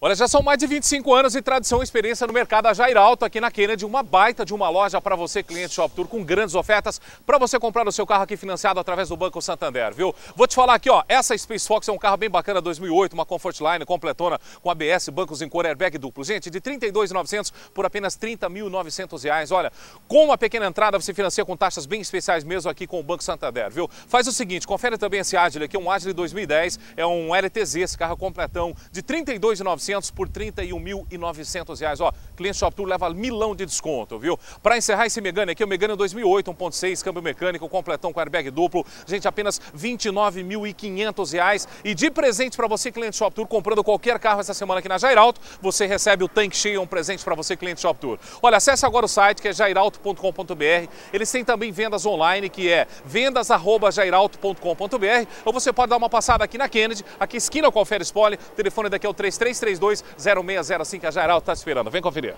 Olha, já são mais de 25 anos de tradição e experiência no mercado Jair alto aqui na Kennedy, uma baita de uma loja para você, cliente Shop Tour, com grandes ofertas para você comprar o seu carro aqui financiado através do Banco Santander, viu? Vou te falar aqui, ó, essa Space Fox é um carro bem bacana, 2008, uma Comfort Line, completona com ABS, bancos em cor, airbag duplo. Gente, de 32.900 por apenas 30.900 reais. Olha, com uma pequena entrada você financia com taxas bem especiais mesmo aqui com o Banco Santander, viu? Faz o seguinte, confere também esse Agile aqui, um Agile 2010, é um LTZ, esse carro é completão de 32.900 1.900 por R$ 31.900. Ó, cliente Shop Tour leva milão de desconto, viu? Para encerrar esse Megane aqui, o Megane 2008, 1.6, câmbio mecânico, completão com airbag duplo. Gente, apenas R$ 29.500. E de presente para você, Cliente Shop Tour, comprando qualquer carro essa semana aqui na Jairalto, você recebe o tanque cheio, um presente para você, Cliente Shop Tour. Olha, acesse agora o site que é jairalto.com.br. Eles têm também vendas online, que é vendas.jairalto.com.br. Ou você pode dar uma passada aqui na Kennedy, aqui esquina com o Ferris Poli. O telefone daqui é o 3332 3202-0605. A Geral está esperando. Vem conferir.